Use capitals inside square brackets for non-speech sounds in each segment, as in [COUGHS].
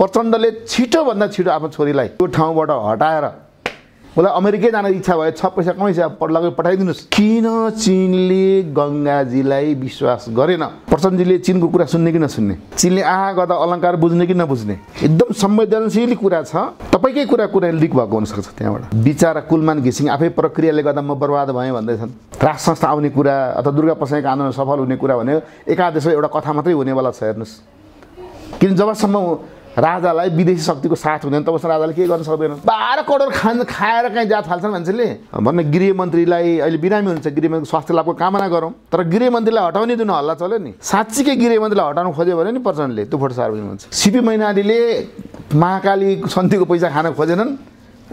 प्रचण्डले छिटोभन्दा छिटो आफ्नो छोरीलाई त्यो ठाउँबाट हटाएर उसलाई अमेरिकै जान इच्छा भयो छ पैसा कमैसा लगाइ पठाइदिनुहोस् किन चिनले गङ्गाजीलाई विश्वास गरेन प्रचण्डजीले चिनको कुरा सुन्ने कि नसुन्ने चिनले आहा गर्दा अलङ्कार बुझ्ने कि नबुझ्ने एकदम संवेदनशील कुरा छ तपाईँकै कुरा कुरा लिक भएको हुनसक्छ त्यहाँबाट बिचारा कुलमान घिसिङ आफै प्रक्रियाले गर्दा म बर्बाद भएँ भन्दैछन् राज संस्था आउने कुरा अथवा दुर्गा प्रसाईको आन्दोलन सफल हुने कुरा भनेको एकादेशमा एउटा कथा मात्रै हुनेवाला छ हेर्नुहोस् किन जबसम्म राजालाई विदेशी शक्तिको साथ हुँदैन तब राजाले के गर्न सक्दैन बाह्र करोड खान खाएर कहीँ जात फाल्छन् मान्छेले भन्ने गृहमन्त्रीलाई अहिले बिरामी हुन्छ गृहमन्त्री स्वास्थ्य लाभको कामना गरौँ तर गृहमन्त्रीलाई हटाउने दिनु हल्ला चल्यो नि साँच्चीकै गृहमन्त्रीलाई हटाउनु खोज्यो भने नि प्रचण्डले त्यो फोटो सार्वजनिक हुन्छ सिपी मैनालीले महाकाली सन्धिको पैसा खान खोजेनन्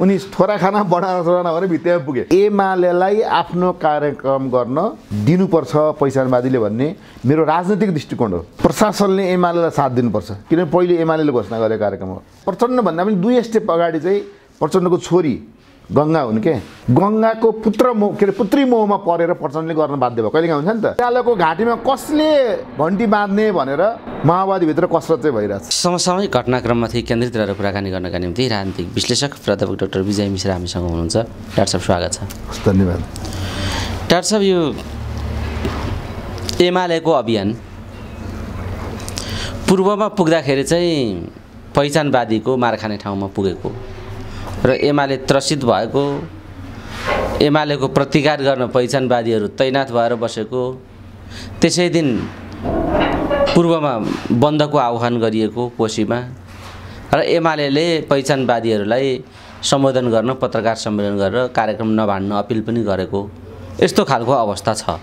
उनी थोरा खाना बनाएर थोरा नभएर भित्तामा पुगे एमालेलाई आफ्नो कार्यक्रम गर्न दिनुपर्छ पहिचानवादीले भन्ने मेरो राजनैतिक दृष्टिकोण हो प्रशासनले एमालेलाई साथ दिनुपर्छ किनभने पहिले एमाले घोषणा गरेको कार्यक्रम हो प्रचण्डभन्दा पनि दुई स्टेप अगाडि चाहिँ प्रचण्डको छोरी गङ्गा हुन् के गङ्गाको पुत्र मोह के अरे पुत्री मोहमा परेर प्रचण्डले गर्न बाध्य भयो कहिले हुन्छ नि त त्यहाँको घाँटीमा कसले घन्टी बाँध्ने भनेर माओवादी माओवादीभित्र कसरत चाहिँ भइरहेछ समसामयिक घटनाक्रममाथि केन्द्रित रहेर कुराकानी गर्नका निम्ति राजनीतिक विश्लेषक प्राध्यापक डाक्टर विजय मिश्र हामीसँग हुनुहुन्छ डाक्टर साहब स्वागत छ धन्यवाद डाक्टर साहब यो एमालेको अभियान पूर्वमा पुग्दाखेरि चाहिँ पहिचानवादीको मार खाने ठाउँमा पुगेको र एमाले त्रसित भएको एमालेको प्रतिकार गर्न पहिचानवादीहरू तैनाथ भएर बसेको त्यसै दिन पूर्वमा बन्दको आह्वान गरिएको कोशीमा र एमाले पहिचानवादीहरूलाई सम्बोधन गर्न पत्रकार सम्मेलन गरेर कार्यक्रम नभान्न अपिल पनि गरेको यस्तो खालको अवस्था छ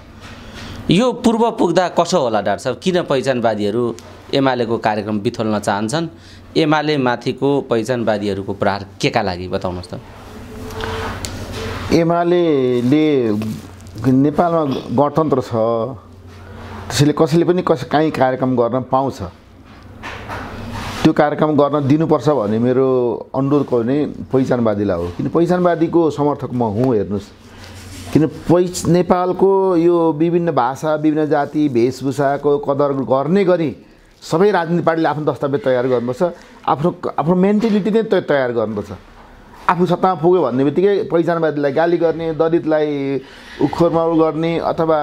यो पूर्व पुग्दा कसो होला डाक्टर साहब किन पहिचानवादीहरू एमालेको कार्यक्रम बिथोल्न चाहन्छन् एमाले माथिको पहिचानवादीहरूको प्रहार केका लागि बताउनुहोस् त एमाले नेपालमा गणतन्त्र छ त्यसैले कसैले पनि कसै काहीँ कार्यक्रम गर्न पाउँछ त्यो कार्यक्रम गर्न दिनुपर्छ भन्ने मेरो अनुरोधको नै पहिचानवादीलाई हो किन पहिचानवादीको समर्थक म हुँ हेर्नुहोस् किन पहि नेपालको यो विभिन्न भाषा विभिन्न जाति भेषभूषाको कदर गर्ने गरी सबै राजनीति पार्टीले आफ्नो दस्तावेज तयार गर्नुपर्छ आफ्नो आफ्नो मेन्टेलिटी नै तयार गर्नुपर्छ आफू सत्तामा पुग्यो भन्ने बित्तिकै पहिचानवादीलाई गाली गर्ने दलितलाई उखोरमाउ गर्ने अथवा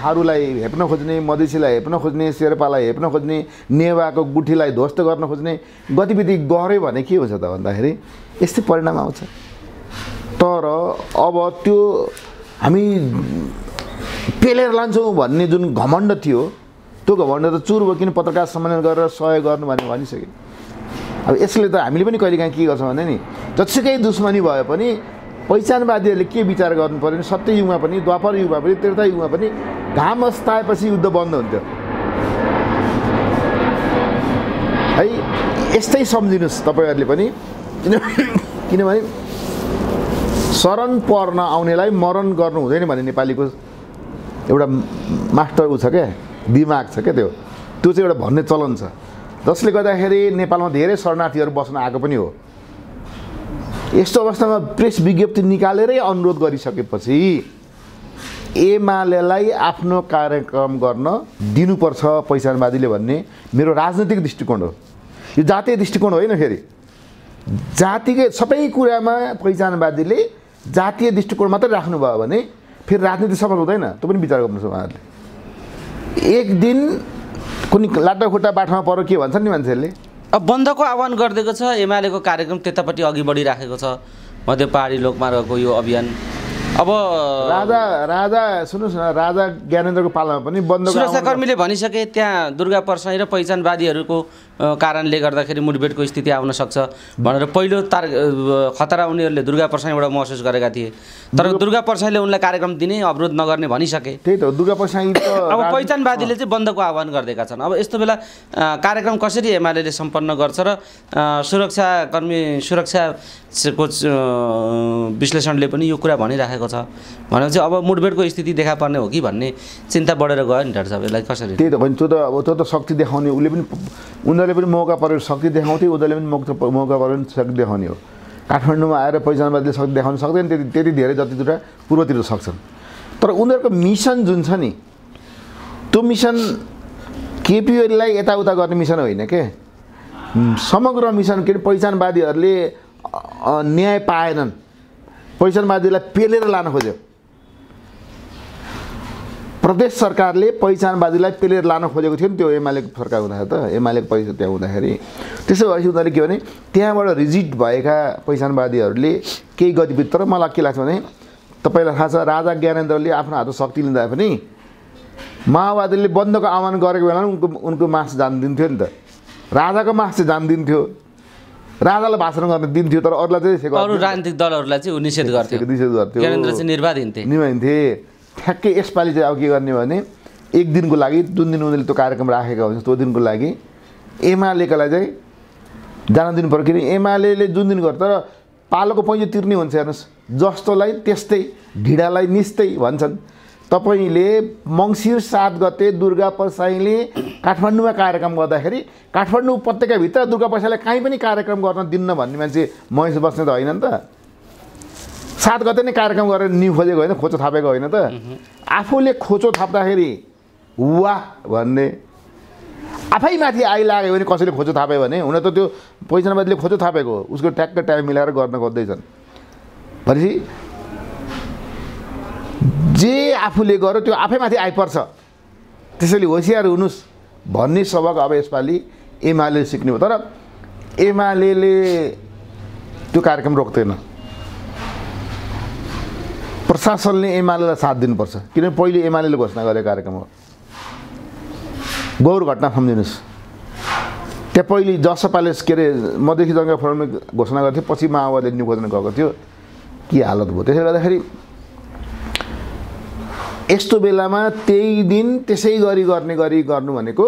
थारूलाई हेप्न खोज्ने मधेसीलाई हेप्न खोज्ने शेर्पालाई हेप्न खोज्ने नेवाको गुठीलाई ध्वस्त गर्न खोज्ने गतिविधि गऱ्यो भने के हुन्छ त भन्दाखेरि यस्तै परिणाम आउँछ तर अब त्यो हामी पेलेर लान्छौँ भन्ने जुन घमण्ड थियो त्यो घमण्ड त चुर किन पत्रकार सम्मेलन गरेर सहयोग गर्नु भनेर भनिसक्यो अब यसले त हामीले पनि कहिलेकाहीँ के गर्छौँ भने नि जतिसुकै दुश्मनी भए पनि पहिचानवादीहरूले के विचार गर्नु पऱ्यो भने सत्य युगमा पनि द्वापर युगमा पनि त्रेता युगमा पनि घाम अस्ताएपछि युद्ध बन्द हुन्थ्यो है यस्तै सम्झिनुहोस् तपाईँहरूले पनि किन किनभने शरण पर्न आउनेलाई मरण गर्नु हुँदैन भने नेपालीको एउटा मास्टर ऊ छ क्या दिमाग छ क्या त्यो त्यो चाहिँ एउटा भन्ने चलन छ जसले गर्दाखेरि नेपालमा धेरै शरणार्थीहरू बस्न आएको पनि हो यस्तो अवस्थामा प्रेस विज्ञप्ति निकालेरै अनुरोध गरिसकेपछि एमालेलाई आफ्नो कार्यक्रम गर्न दिनुपर्छ पहिचानवादीले भन्ने मेरो राजनैतिक दृष्टिकोण हो यो जातीय दृष्टिकोण होइन फेरि जातिकै सबै कुरामा पहिचानवादीले जातीय दृष्टिकोण मात्रै राख्नुभयो भने फेरि राजनीति सफल हुँदैन त्यो पनि विचार गर्नुहोस् उहाँहरूले एक दिन कुनै लाटाखुट्टा बाटोमा परो के भन्छन् नि मान्छेहरूले अब बन्दको आह्वान गरिदिएको छ एमालेको कार्यक्रम त्यतापट्टि अघि बढिराखेको छ मध्य पहाडी लोकमार्गको यो अभियान अब राजा राजा सुन्नुहोस् न राजा ज्ञानेन्द्रको पालामा पनि बन्द सुरक्षाकर्मीले भनिसके त्यहाँ दुर्गा प्रसाई र पहिचानवादीहरूको कारणले गर्दाखेरि मुठभेडको स्थिति आउन सक्छ भनेर पहिलो तार खतरा उनीहरूले दुर्गा पर्साईबाट महसुस गरेका थिए तर दुर्गा परसाईले उनलाई कार्यक्रम दिने अवरोध नगर्ने भनिसके त्यही त दुर्गा प्रसाई [COUGHS] अब पहिचानवादीले चाहिँ बन्दको आह्वान गरिदिएका छन् अब यस्तो बेला कार्यक्रम कसरी एमाले सम्पन्न गर्छ र सुरक्षाकर्मी सुरक्षाको विश्लेषणले पनि यो कुरा भनिराखेको छ भनेपछि अब मुठभेडको स्थिति देखा पर्ने हो कि भन्ने चिन्ता बढेर गयो नि डाक्टर साहब यसलाई कसरी त्यही त त्यो त अब त्यो त शक्ति देखाउने उसले पनि उनीहरूले पनि मौका परेर शक्ति देखाउँथे उनीहरूले पनि मौका मौका परेर शक्ति देखाउने हो काठमाडौँमा आएर पहिचानवादीले सक् देखाउन सक्दैन त्यति त्यति धेरै जति जतितिर पूर्वतिर सक्छन् तर उनीहरूको मिसन जुन छ नि त्यो मिसन केपिओलीलाई यताउता गर्ने मिसन होइन के समग्र मिसन के अरे पहिचानवादीहरूले न्याय पाएनन् पहिचानवादीलाई पेलेर लान खोज्यो प्रदेश सरकारले पहिचानवादीलाई पेलेर लान खोजेको थियो नि त्यो एमआलएको सरकार हुँदाखेरि त एमआलएको पैसा त्यहाँ हुँदाखेरि त्यसो भएपछि उनीहरूले के भने त्यहाँबाट रिजिट भएका पहिचानवादीहरूले केही गतिविधि तर मलाई के लाग्छ भने तपाईँलाई थाहा छ राजा ज्ञानेन्द्रले आफ्नो हातमा शक्ति लिँदा पनि माओवादीले बन्दको आह्वान गरेको बेला उनको उनको मास जान दिन्थ्यो नि त राजाको मास चाहिँ जान दिन्थ्यो राजालाई भाषण गर्न दिन्थ्यो तर अरूलाई चाहिँ राजनीतिक दलहरूलाई चाहिँ निषेध गर्थ्यो निषेध गर्थ्यो निर्वाधिन्थे निभाइन्थे ठ्याक्कै यसपालि चाहिँ अब के गर्ने भने एक दिनको लागि जुन दिन उनीहरूले त्यो कार्यक्रम राखेका हुन्छ त्यो दिनको लागि एमालेकालाई चाहिँ जान दिनु पऱ्यो किनभने एमाले जुन दिन गर्छ तर पालोको पैँजो तिर्ने हुन्छ हेर्नुहोस् जस्तोलाई त्यस्तै ढिडालाई निस्तै भन्छन् तपाईँले मङ्सिर सात गते दुर्गा प्रसाईले काठमाडौँमा कार्यक्रम गर्दाखेरि काठमाडौँ उपत्यकाभित्र दुर्गा प्रसाईलाई काहीँ पनि कार्यक्रम गर्न दिन्न भन्ने मान्छे महेश बस्ने त होइन नि त सात गते नै कार्यक्रम गरेर नि खोजेको होइन खोचो थापेको होइन त आफूले खोचो थाप्दाखेरि वा भन्ने आफै आफैमाथि आइलाग्यो भने कसैले खोजो थाप्यो भने हुन त त्यो पैसाबादले खोजो थापेको उसको ट्याक्क टाइम मिलाएर गर्न खोज्दैछन् भनेपछि जे आफूले गर्यो त्यो आफै आफैमाथि आइपर्छ त्यसैले होसियार हुनुहोस् भन्ने सबक अब यसपालि एमाले सिक्ने हो तर एमाले त्यो कार्यक्रम रोक्दैन प्रशासनले एमालेलाई साथ दिनुपर्छ किनभने पहिले एमाले घोषणा गरेको कार्यक्रम हो गौर घटना सम्झिनुहोस् त्यहाँ पहिले जसपाले के अरे मधेसी जङ्गा फोरमले घोषणा गर्थ्यो पछि माओवादीले निवेदन गएको थियो के हालत भयो त्यसले गर्दाखेरि यस्तो बेलामा त्यही दिन त्यसै गरी गर्ने गरी गर्नु भनेको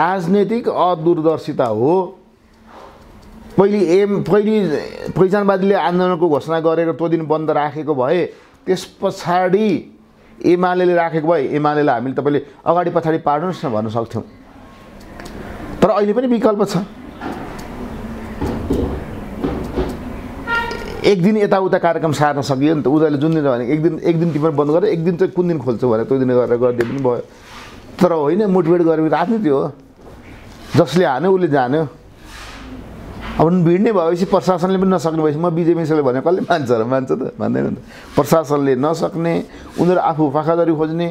राजनैतिक अदूरदर्शिता हो पहिले एम पहिले पहिचानवादीले आन्दोलनको घोषणा गरेर त्यो दिन बन्द राखेको भए त्यस पछाडि एमाले राखेको भए एमालेलाई हामीले तपाईँले अगाडि पछाडि पार्नुहोस् न भन्न सक्थ्यौँ तर अहिले पनि विकल्प छ एक दिन यताउता कार्यक्रम सार्न सकियो नि त उनीहरूले जुन दिन भने एक दिन एक दिन तिमीहरू बन्द गरेर एक दिन चाहिँ कुन दिन खोल्छौ भनेर त्यो दिन गरेर गरिदिए पनि भयो तर होइन मोटिभेट गरेर राजनीति हो जसले हान्यो उसले जान्यो अब भिड नै भएपछि प्रशासनले पनि नसक्ने भएपछि म बिजेपीसँग भने कसले मान्छ र मान्छ त मान्दैन त प्रशासनले नसक्ने उनीहरू आफू पाखादारी खोज्ने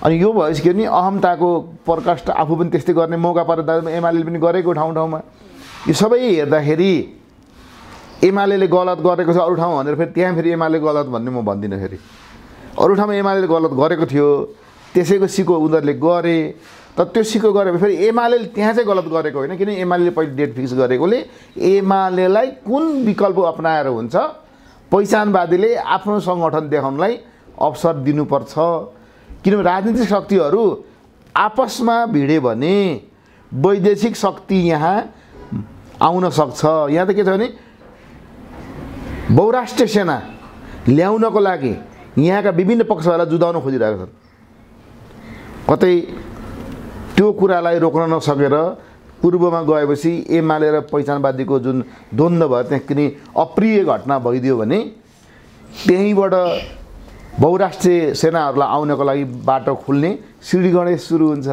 अनि यो भएपछि के भने अहमताको प्रकाष्ठ आफू पनि त्यस्तै गर्ने मौका परेर दाजुमा एमाले पनि गरेको ठाउँ ठाउँमा यो सबै हेर्दाखेरि एमाले गलत गरेको छ अरू ठाउँ भनेर फेरि त्यहाँ फेरि एमाले गलत भन्ने म भन्दिनँ फेरि अरू ठाउँमा एमाले गलत गरेको थियो त्यसैको सिको उनीहरूले गरे तर त्यो सिको गरेपछि फेरि एमाले त्यहाँ चाहिँ गलत गरेको होइन किन एमाले पहिले डेट फिक्स गरेकोले एमालेलाई कुन विकल्प अप्नाएर हुन्छ पहिचानवादीले आफ्नो सङ्गठन देखाउनलाई अवसर दिनुपर्छ किनभने राजनीतिक शक्तिहरू आपसमा भिडे भने वैदेशिक शक्ति यहाँ आउन सक्छ यहाँ त के छ भने बहुराष्ट्रिय सेना ल्याउनको लागि यहाँका विभिन्न पक्षहरूलाई जुदाउन खोजिरहेका छन् कतै त्यो कुरालाई रोक्न नसकेर पूर्वमा गएपछि एमाले र पहिचानवादीको जुन द्वन्द्व भयो त्यहाँ कुनै अप्रिय घटना भइदियो भने त्यहीँबाट बहुराष्ट्रिय सेनाहरूलाई आउनको लागि बाटो खुल्ने सिडी गणेश सुरु हुन्छ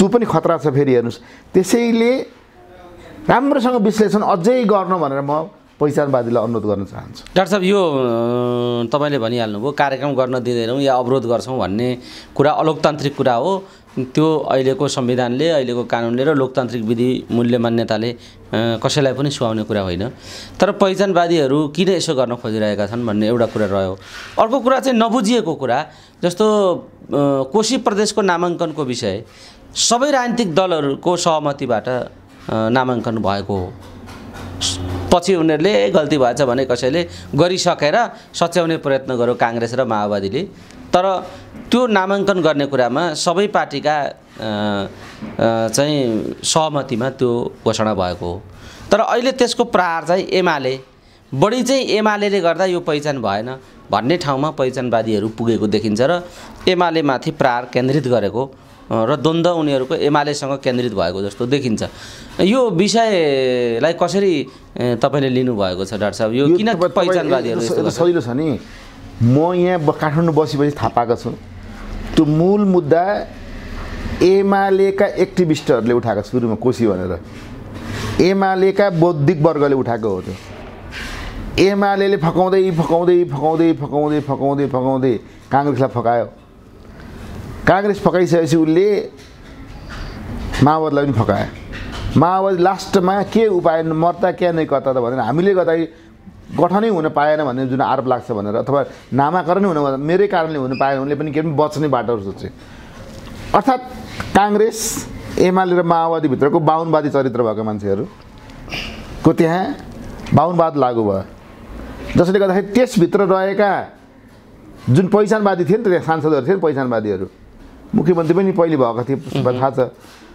त्यो पनि खतरा छ फेरि हेर्नुहोस् त्यसैले राम्रोसँग विश्लेषण अझै गर्न भनेर म पहिचानवादीलाई अनुरोध गर्न चाहन्छु डाक्टर साहब यो तपाईँले भनिहाल्नुभयो कार्यक्रम गर्न दिँदैनौँ या अवरोध गर्छौँ भन्ने कुरा अलोकतान्त्रिक कुरा हो त्यो अहिलेको संविधानले अहिलेको कानुनले र लोकतान्त्रिक विधि मूल्य मान्यताले कसैलाई पनि सुहाउने कुरा होइन तर पहिचानवादीहरू किन यसो गर्न खोजिरहेका छन् भन्ने एउटा कुरा रह्यो अर्को कुरा चाहिँ नबुझिएको कुरा जस्तो कोशी प्रदेशको नामाङ्कनको विषय सबै राजनीतिक दलहरूको सहमतिबाट नामाङ्कन भएको हो पछि उनीहरूले गल्ती भएछ भने कसैले गरिसकेर सच्याउने प्रयत्न गर्यो काङ्ग्रेस र माओवादीले तर त्यो नामाङ्कन गर्ने कुरामा सबै पार्टीका चाहिँ सहमतिमा त्यो घोषणा भएको हो तर अहिले त्यसको प्रहार चाहिँ एमाले बढी चाहिँ एमाले गर्दा यो पहिचान भएन भन्ने ठाउँमा पहिचानवादीहरू पुगेको देखिन्छ र एमाले माथि प्रहार केन्द्रित गरेको र द्वन्द्व उनीहरूको एमालेसँग केन्द्रित भएको जस्तो देखिन्छ यो विषयलाई कसरी तपाईँले लिनुभएको छ डाक्टर साहब यो किन पहिचानवादीहरू सजिलो छ नि म यहाँ काठमाडौँ बसेपछि थाहा पाएको छु त्यो मूल मुद्दा एमालेका एक्टिभिस्टहरूले उठाएको सुरुमा कोसी भनेर एमालेका बौद्धिक वर्गले उठाएको हो त्यो एमाले फकाउँदै फकाउँदै फकाउँदै फकाउँदै फकाउँदै फकाउँदै काङ्ग्रेसलाई फकायो काङ्ग्रेस फकाइसकेपछि उसले माओवादीलाई पनि फकायो माओवादी लास्टमा के उपाय मर्ता क्या नै कता त भनेर हामीले गर्दा गठनै हुन पाएन भन्ने जुन आरोप लाग्छ भनेर अथवा नामाकरण हुन मेरै कारणले हुन पाएन उनले पनि के पनि बच्ने बाटोहरू सोचे अर्थात् काङ्ग्रेस एमाले र माओवादीभित्रको बाहुनवादी चरित्र भएको मान्छेहरूको त्यहाँ बाहुनवाद लागु भयो जसले गर्दाखेरि त्यसभित्र रहेका जुन पहिचानवादी थिए नि त त्यहाँ सांसदहरू थिए नि पहिचानवादीहरू मुख्यमन्त्री पनि पहिले भएको थियो थाहा छ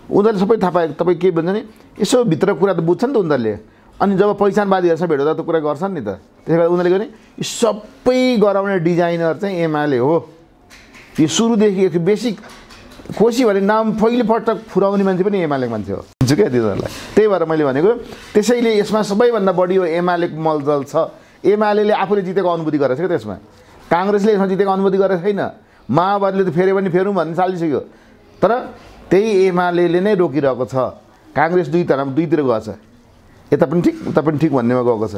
उनीहरूले सबै थाहा पाएको तपाईँ के भन्छ नि यसो भित्र कुरा त बुझ्छ नि त उनीहरूले अनि जब पहिचानवादीहरूसँग भेट त कुरा गर्छन् नि त त्यसले गर्दा उनीहरूले गर्ने सबै गराउने डिजाइनर चाहिँ एमाले हो यो सुरुदेखि बेसिक कोसी भने नाम पहिलोपटक पटक फुराउने मान्छे पनि एमाले मान्छे हो हुन्छ क्या तिनीहरूलाई त्यही भएर मैले भनेको त्यसैले यसमा सबैभन्दा बढी यो एमाले मलजल छ एमाले आफूले जितेको अनुभूति गरेको छ क्या त्यसमा काङ्ग्रेसले यसमा जितेको अनुभूति गरेको छैन माओवादीले त फेऱ्यो भने फेरौँ भन्ने चालिसक्यो तर त्यही एमाले नै रोकिरहेको छ काङ्ग्रेस दुई तर दुईतिर गएछ यता पनि ठिक उता पनि ठिक भन्नेमा गएको छ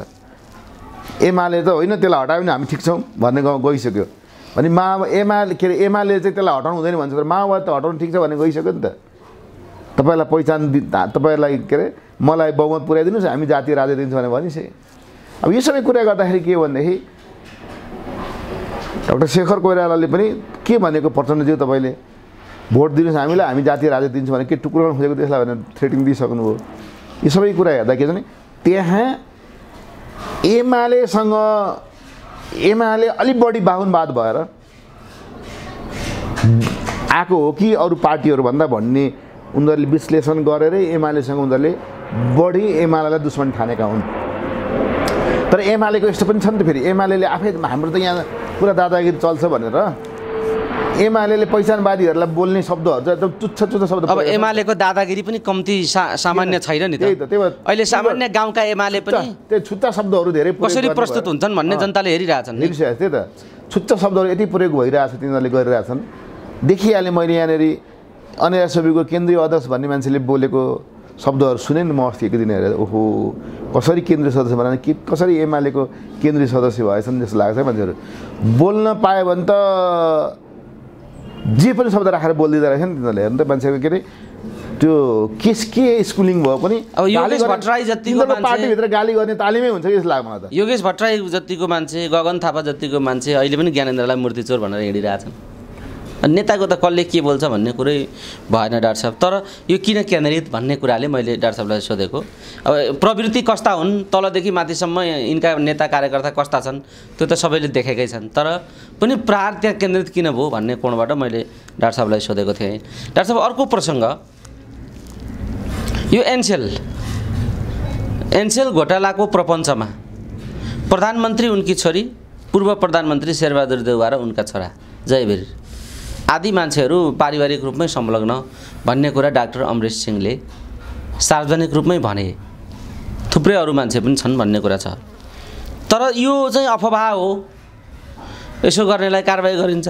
एमाले त होइन त्यसलाई हटायो भने हामी ठिक छौँ भन्ने गइसक्यो अनि मा एमाले के अरे एमाले चाहिँ त्यसलाई हटाउनु हुँदैन भन्छ तर माओवाद त हटाउनु ठिक छ भन्ने गइसक्यो नि त तपाईँलाई पहिचान दि तपाईँहरूलाई के अरे मलाई बहुमत पुऱ्याइदिनुहोस् हामी जातीय राजा दिन्छौँ भनेर भनिसकेँ अब यो सबै कुरा गर्दाखेरि के हो भनेदेखि डक्टर शेखर कोइरालाले पनि के भनेको प्रचण्डज्यू तपाईँले भोट दिनुहोस् हामीलाई हामी जातीय राज्य दिन्छौँ भने के टुक्रो खोजेको त्यसलाई भनेर थ्रेटिङ दिइसक्नुभयो यी सबै कुरा हेर्दा के छ भने त्यहाँ एमालेसँग एमाले अलिक बढी बाहुनवाद भएर आएको हो कि अरू पार्टीहरूभन्दा भन्ने उनीहरूले विश्लेषण गरेरै एमालेसँग उनीहरूले बढी एमालेलाई दुश्मन ठानेका हुन् तर एमालेको यस्तो पनि छ नि त फेरि एमाले आफै हाम्रो त यहाँ पुरा दादागिरी चल्छ भनेर एमाले पहिचानवादीहरूलाई बोल्ने शब्दहरू चाहिँ एकदम तुच्छ तुच्छ शब्द अब एमालेको दादागिरी पनि कम्ती सा सामान्य छैन नि त्यही त त्यही भएर अहिले सामान्य गाउँका एमाले पनि त्यो छुच्चा शब्दहरू धेरै कसरी प्रस्तुत हुन्छन् भन्ने जनताले हेरिरहेछन् हेरिसकेको त्यही त छुच्चा शब्दहरू यति प्रयोग भइरहेछ तिनीहरूले गरिरहेछन् देखिहालेँ मैले यहाँनिर अनिरा सोबीको केन्द्रीय अध्यक्ष भन्ने मान्छेले बोलेको शब्दहरू सुने नि म अस्ति एक दिन हेरेर ओहो कसरी केन्द्रीय सदस्य भएन के कसरी एमालेको केन्द्रीय सदस्य भएछन् जस्तो लाग्छ मान्छेहरू बोल्न पायो भने त जे पनि शब्द राखेर बोलिदिँदो रहेछ नि तिनीहरूले हेर्नु त मान्छेको के अरे त्यो केस के स्कुलिङ भयो पनि अब योगेश भट्टराई जतिको पार्टीभित्र गाली गर्ने तालिमै हुन्छ कि जस्तो लाग्छ मलाई त योगेश भट्टराई जतिको मान्छे गगन थापा जतिको मान्छे अहिले पनि ज्ञानेन्द्रलाई मूर्तिचोर भनेर हिँडिरहेछन् नेताको त कसले के बोल्छ भन्ने कुरै भएन डाक्टर साहब तर यो किन केन्द्रित भन्ने कुराले मैले डाक्टर साहबलाई सोधेको अब प्रवृत्ति कस्ता हुन् तलदेखि माथिसम्म यिनका नेता कार्यकर्ता कस्ता छन् त्यो त सबैले देखेकै छन् तर पनि प्रहार त्यहाँ केन्द्रित किन भयो भन्ने कोणबाट मैले डाक्टर साहबलाई सोधेको थिएँ डाक्टर साहब अर्को प्रसङ्ग यो एनसेल एनसेल घोटालाको प्रपञ्चमा प्रधानमन्त्री उनकी छोरी पूर्व प्रधानमन्त्री शेरबहादुर देउवा र उनका छोरा जयवीर आदि मान्छेहरू पारिवारिक रूपमै संलग्न भन्ने कुरा डाक्टर अमरेश सिंहले सार्वजनिक रूपमै भने थुप्रै अरू मान्छे पनि छन् भन्ने कुरा छ तर यो चाहिँ अफवाह हो यसो गर्नेलाई कारवाही गरिन्छ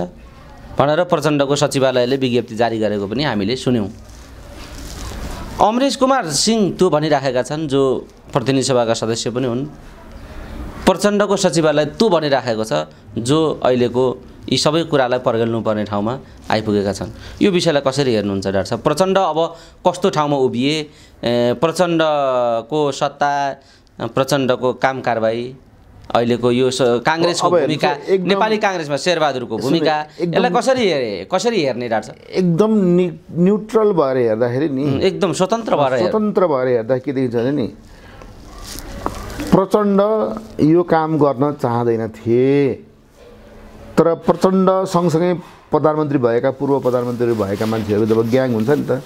भनेर प्रचण्डको सचिवालयले विज्ञप्ति जारी गरेको पनि हामीले सुन्यौँ अमरेश कुमार सिंह त्यो भनिराखेका छन् जो प्रतिनिधि सभाका सदस्य पनि हुन् प्रचण्डको सचिवालय त्यो भनिराखेको छ जो अहिलेको यी सबै कुरालाई पर्गेल्नुपर्ने ठाउँमा आइपुगेका छन् यो विषयलाई कसरी हेर्नुहुन्छ डाक्टर साहब प्रचण्ड अब कस्तो ठाउँमा उभिए प्रचण्डको सत्ता प्रचण्डको काम कारवाही अहिलेको यो काङ्ग्रेसको भूमिका नेपाली काङ्ग्रेसमा शेरबहादुरको भूमिका यसलाई कसरी हेरे कसरी हेर्ने डाक्टर एकदम न्युट्रल भएर हेर्दाखेरि नि एकदम स्वतन्त्र भएर स्वतन्त्र भएर हेर्दा के देखिन्छ भने नि प्रचण्ड यो काम गर्न चाहँदैन थिए तर प्रचण्ड सँगसँगै प्रधानमन्त्री भएका पूर्व प्रधानमन्त्री भएका मान्छेहरू जब ग्याङ हुन्छ नि त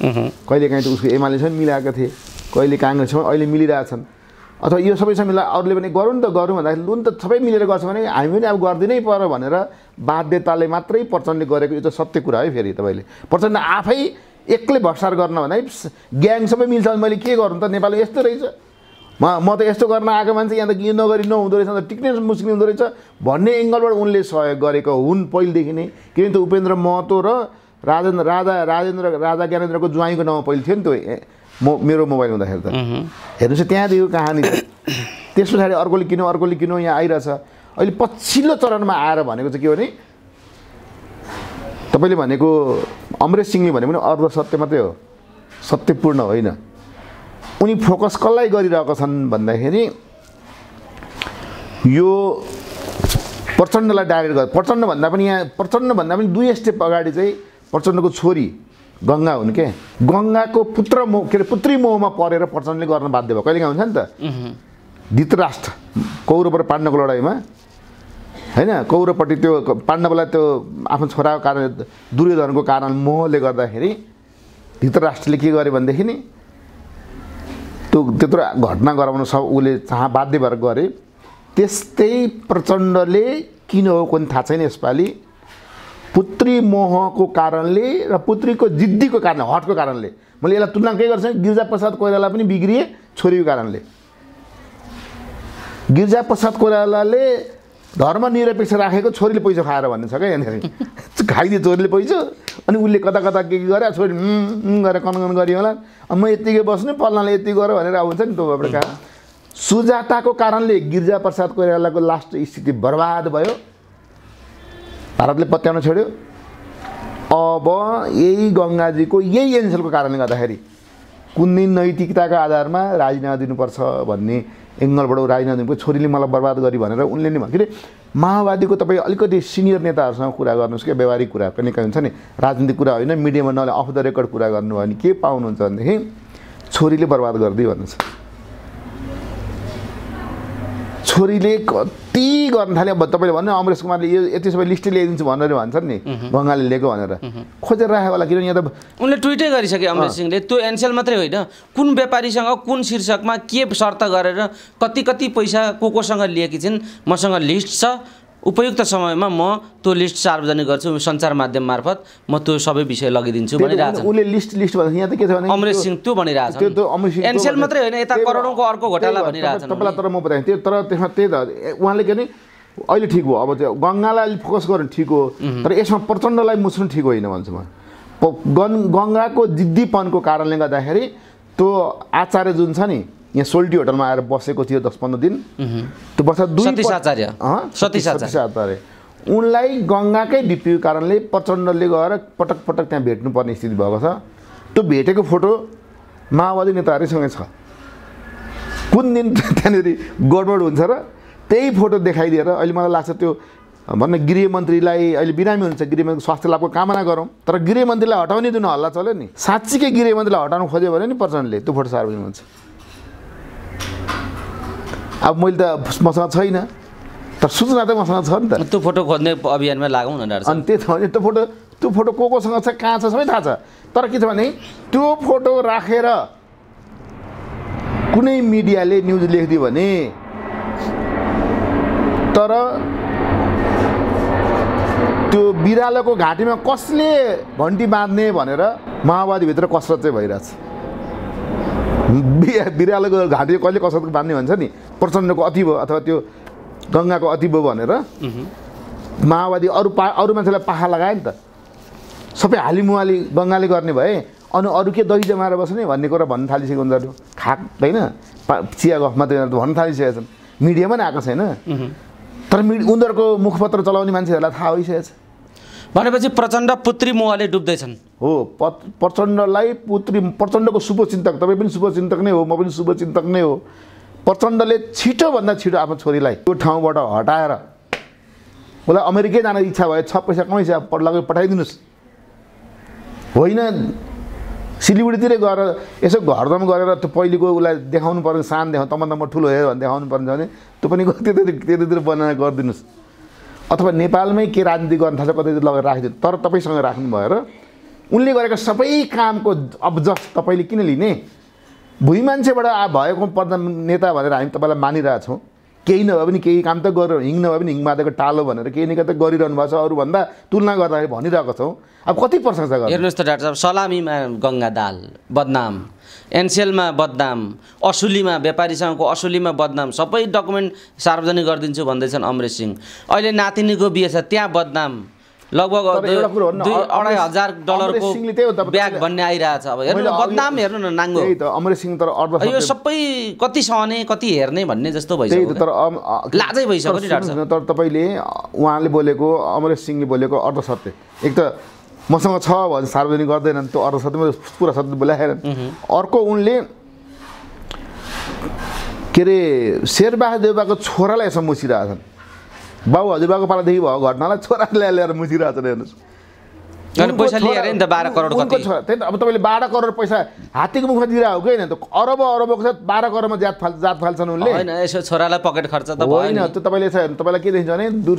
कहिलेकाहीँ त उसको एमालेसँग मिलाएका थिए कहिले काङ्ग्रेससँग अहिले मिलिरहेछन् अथवा यो सबैसँग मिलाएर अरूले पनि गरौँ नि त गरौँ भन्दाखेरि लुन त सबै मिलेर गर्छ भने हामी पनि अब गरिदिनै पर्यो भनेर बाध्यताले मात्रै प्रचण्डले गरेको यो त सत्य कुरा है फेरि तपाईँले प्रचण्ड आफै एक्लै भ्रष्टार गर्न भने ग्याङ सबै मिल्छ भने मैले के गरौँ त नेपालमा यस्तो रहेछ म म त यस्तो गर्न आएको मान्छे यहाँ त यो नगरी नहुँदो रहेछ अन्त टिक्ने मुस्किल हुँदो रहेछ भन्ने एङ्गलबाट उनले सहयोग गरेको हुन् पहिलेदेखि नै किनभने त्यो उपेन्द्र महतो र राजेन्द्र राजा राजेन्द्र राजा ज्ञानेन्द्रको ज्वाइँको नाउँमा पहिले थियो नि त्यो म मेरो मोबाइल हुँदाखेरि त हेर्नुहोस् त्यहाँदेखि कहानी त्यस पछाडि अर्कोले किन अर्कोले किन्यो यहाँ आइरहेछ अहिले पछिल्लो चरणमा आएर भनेको चाहिँ के भने तपाईँले भनेको अमरेश सिंहले भने पनि अर्ध सत्य मात्रै हो सत्यपूर्ण होइन उनी फोकस कसलाई गरिरहेका छन् भन्दाखेरि यो प्रचण्डलाई डाइरेक्ट गर् प्रचण्डभन्दा पनि यहाँ प्रचण्डभन्दा पनि दुई स्टेप अगाडि चाहिँ प्रचण्डको छोरी गङ्गा हुन् के गङ्गाको पुत्र मोह के अरे पुत्री मोहमा परेर प्रचण्डले गर्न बाध्य भयो कहिले हुन्छ नि त धृतराष्ट्र कौरव र पाण्डवको लडाइँमा होइन कौरवपट्टि त्यो पाण्डवलाई त्यो आफ्नो छोराको कारण दुर्योधनको कारण मोहले गर्दाखेरि धृतराष्ट्रले के गर्यो भनेदेखि त्यो त्यत्रो घटना गराउन सब उसले चाह बाध्य भएर गरे त्यस्तै प्रचण्डले किन हो कुन थाहा छैन यसपालि पुत्री मोहको कारणले र पुत्रीको जिद्दीको कारणले हटको कारणले मैले यसलाई तुलना के गर्छु गिरिजाप्रसाद कोइराला पनि बिग्रिए छोरीको कारणले गिरिजाप्रसाद कोइरालाले धर्मनिरपेक्ष राखेको छोरीले पैसा खाएर भन्ने छ क्या यहाँनिर खाइदियो छोरीले पैसा अनि उसले कता कता के के गरे छोरी गरेर कनगन गरियो होला म यत्तिकै बस्नु पल्लाले यति गर भनेर हुन्छ नि त काम सुजाताको कारणले गिरिजा प्रसाद कोइरालाको लास्ट स्थिति बर्बाद भयो भारतले पत्याउन छोड्यो अब यही गङ्गाजीको यही एनसेलको कारणले गर्दाखेरि कुनै नैतिकताको आधारमा राजीनामा दिनुपर्छ भन्ने एङ्गलबाट राजनाथ छोरीले मलाई बर्बाद गरी भनेर उनले नि भन्दाखेरि माओवादीको तपाईँ अलिकति सिनियर नेताहरूसँग कुरा गर्नुहोस् क्या व्यवहारिक कुरा कहीँ हुन्छ नि राजनीतिक कुरा होइन मिडियामा नले अफ द रेकर्ड कुरा गर्नुभयो भने के पाउनुहुन्छ भनेदेखि छोरीले बर्बाद गरिदियो भन्नुहोस् छोरीले कति गर्न थाल्यो तपाईँले भन्नु अमरेश कुमारले यो यति सबै लिस्टै ल्याइदिन्छु भनेर भन्छन् नि बङ्गालले लिएको भनेर खोजेर राखेको होला किनभने यहाँ त उनले ट्विटै गरिसके अमरेश सिंहले त्यो एनसेल मात्रै होइन कुन व्यापारीसँग कुन शीर्षकमा के शर्त गरेर कति कति पैसा को कोसँग लिएकी छिन् मसँग लिस्ट छ उपयुक्त समयमा म त्यो लिस्ट सार्वजनिक गर्छु सञ्चार माध्यम मार्फत म त्यो सबै विषय लगिदिन्छु भनिरहेको उसले लिस्ट लिस्ट यहाँ त के छ भने अमरेश सिंह त्यो भनिरहेको छ एनसेल मात्रै होइन यता करोडौँको अर्को घोटाला भनिरहेको छ तपाईँलाई तर म बताएँ त्यो तर त्यसमा त्यही त उहाँले के अरे अहिले ठिक हो अब त्यो गङ्गालाई फोकस गर्नु ठिक हो तर यसमा प्रचण्डलाई मुस्नु ठिक होइन भन्छु म गङ्गाको जिद्दीपनको कारणले गर्दाखेरि त्यो आचार्य जुन छ नि यहाँ सोल्टी होटलमा आएर बसेको थियो दस पन्ध्र दिन त्यो पश्चात दुई उनलाई गङ्गाकै डिपिएको कारणले प्रचण्डले गएर पटक पटक त्यहाँ भेट्नुपर्ने स्थिति भएको छ त्यो भेटेको फोटो माओवादी नेताहरूसँगै छ कुन दिन [LAUGHS] त्यहाँनिर गडबड हुन्छ र त्यही फोटो देखाइदिएर अहिले मलाई लाग्छ त्यो भन्ने गृहमन्त्रीलाई अहिले बिरामी हुन्छ गृहमन्त्री स्वास्थ्य लाभको कामना गरौँ तर गृहमन्त्रीलाई हटाउने जुन हल्ला चल्यो नि साँच्चीकै गृहमन्त्रीलाई हटाउनु खोज्यो भने नि प्रचण्डले त्यो फोटो सार्वजनिक हुन्छ अब मैले त मसँग छैन तर सूचना त मसँग छ नि त त्यो फोटो खोज्ने अभियानमा लागौँ न अनि त्यो भने त्यो फोटो त्यो फोटो को कोसँग छ कहाँ छ सबै थाहा छ तर के छ भने त्यो फोटो राखेर कुनै मिडियाले न्युज लेखिदियो भने तर त्यो बिरालोको घाँटीमा कसले घन्टी बाँध्ने भनेर माओवादीभित्र कसरत चाहिँ भइरहेछ बिहे बिरालोको घाँटी कहिले कसरी बाँध्ने भन्छ नि प्रचण्डको अति भयो अथवा त्यो गङ्गाको अति भयो भनेर माओवादी अरू पा अरू मान्छेलाई पाखा लगायो नि त सबै हालिमुहाली गङ्गाले गर्ने भए अनि अरू के दही जमाएर बस्ने भन्ने कुरा भन्न थालिसक्यो उनीहरू खाक पा चिया गफमा त भन्न थालिसकेका छन् मिडियामा नै आएको छैन तर मिड उनीहरूको मुखपत्र चलाउने मान्छेहरूलाई थाहा भइसकेको छ भनेपछि प्रचण्ड पुत्री मोहले डुब्दैछन् हो प्रचण्डलाई पुत्री प्रचण्डको शुभचिन्तक तपाईँ पनि शुभचिन्तक नै हो म पनि शुभचिन्तक नै हो प्रचण्डले छिटोभन्दा छिटो आफ्नो छोरीलाई त्यो ठाउँबाट हटाएर उसलाई अमेरिकै जान इच्छा भयो छ पैसा कमै छ लगाइ पठाइदिनुहोस् होइन सिलगढीतिरै गएर यसो घरदम गरेर त्यो पहिलेको उसलाई देखाउनु पर्ने सान देखाउँ तमा त म ठुलो हेर भने देखाउनु पर्ने छ भने त्यो पनि त्यतातिर [LAUGHS] त्यतातिर बनाएर गरिदिनुहोस् अथवा नेपालमै के राजनीति गर्न थाल्छ कतै लगेर राखिदियो तर तपाईँसँग राख्नु भएर उनले गरेको सबै कामको अब तपाईँले किन लिने भुइँ मान्छेबाट आ भएको प्रधान नेता भनेर हामी तपाईँलाई मानिरहेछौँ केही नभए पनि केही काम त गरेर हिङ नभए पनि हिङ टालो भनेर केही न केही त गरिरहनु भएको छ अरूभन्दा तुलना गर्दाखेरि भनिरहेको छौँ अब कति प्रशंसा गर्छ हेर्नुहोस् त डाक्टर साहब सलामीमा गङ्गा दाल बदनाम एनसेलमा बदनाम असुलीमा व्यापारीसँगको असुलीमा बदनाम सबै डकुमेन्ट सार्वजनिक गरिदिन्छु भन्दैछन् अमरेश सिंह अहिले नातिनीको बिहे छ त्यहाँ बदनाम लगभग दुई अढाई हजार डलरको ब्याग भन्ने आइरहेछ अब हेर्नु बदनाम हेर्नु न नाङ्गो अमरेश सिंह तर अर्ध यो सबै कति सहने कति हेर्ने भन्ने जस्तो भइसक्यो तर लाजै भइसक्यो नि तर तपाईँले उहाँले बोलेको अमरेश सिंहले बोलेको अर्ध सत्य एक त मसँग छ भने सार्वजनिक गर्दैनन् त्यो अर्ध सत्य पुरा सत्य बोलाएनन् अर्को उनले के अरे शेरबहादुर छोरालाई यसो मुछिरहेछन् बाउ हजुरबाको पालादेखि भएको घटनालाई छोरालाई ल्याएर मुछिरहेछन् हेर्नुहोस् त अब तपाईँले बाह्र करोड पैसा हात्तीको मुखमा दिइरहेको हो कि होइन अरब अरबको छ बाह्र करोडमा जात फाल जात फाल्छन् उनले होइन यसो छोरालाई पकेट खर्च त होइन त्यो तपाईँले तपाईँलाई के देखिन्छ भने दूर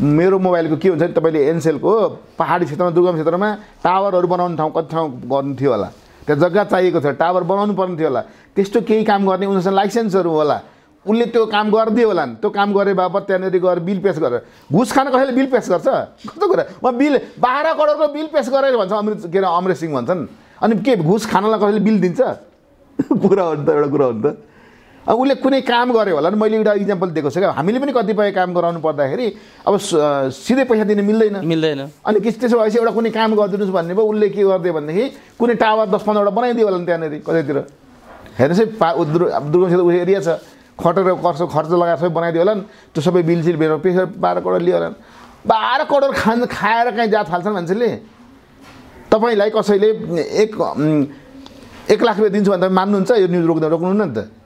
मेरो मोबाइलको के हुन्छ नि तपाईँले एनसेलको पाहाडी क्षेत्रमा दुर्गम क्षेत्रमा टावरहरू बनाउने ठाउँ कति ठाउँ गर्नु थियो होला त्यहाँ जग्गा चाहिएको थियो टावर बनाउनु पर्ने थियो होला त्यस्तो केही काम गर्ने उनीहरूसँग लाइसेन्सहरू होला उसले त्यो काम गरिदियो होला नि त्यो काम गरे बापत त्यहाँनिर गएर बिल पेस गरेर घुस खान कसैले बिल पेस गर्छ कस्तो कुरा उहाँ बिल बाह्र करोडको बिल पेस गरेर भन्छ अमृत के अरे अमरेश सिंह भन्छन् अनि के घुस खानलाई कसैले बिल दिन्छ [LAUGHS] कुरा हो नि त एउटा कुरा हो नि त अब उसले कुनै काम गर्यो होला नि मैले एउटा इक्जाम्पल दिएको छु क्या हामीले पनि कतिपय काम गराउनु पर्दाखेरि अब सिधै पैसा दिनु मिल्दैन मिल्दैन अनि किस त्यसो भएपछि एउटा कुनै काम गरिदिनुहोस् भन्ने भयो उसले के गरिदियो भनेदेखि कुनै टावर दस पन्ध्रवटा बनाइदियो होला नि त्यहाँनिर कतैतिर हेर्नुहोस् है पा दुर्गम क्षेत्र उयो एरिया छ खटेर खर्च खर्च लगाएर सबै बनाइदियो होला नि त्यो सबै बिल सिल भेटेर पेसा बाह्र करोड लियो होला नि बाह्र करोड खान खाएर कहीँ जात फाल्छन् मान्छेले तपाईँलाई कसैले एक एक लाख रुपियाँ दिन्छु भन्दा मान्नुहुन्छ यो न्युज रोक्दा रोक्नुहुन्न नि त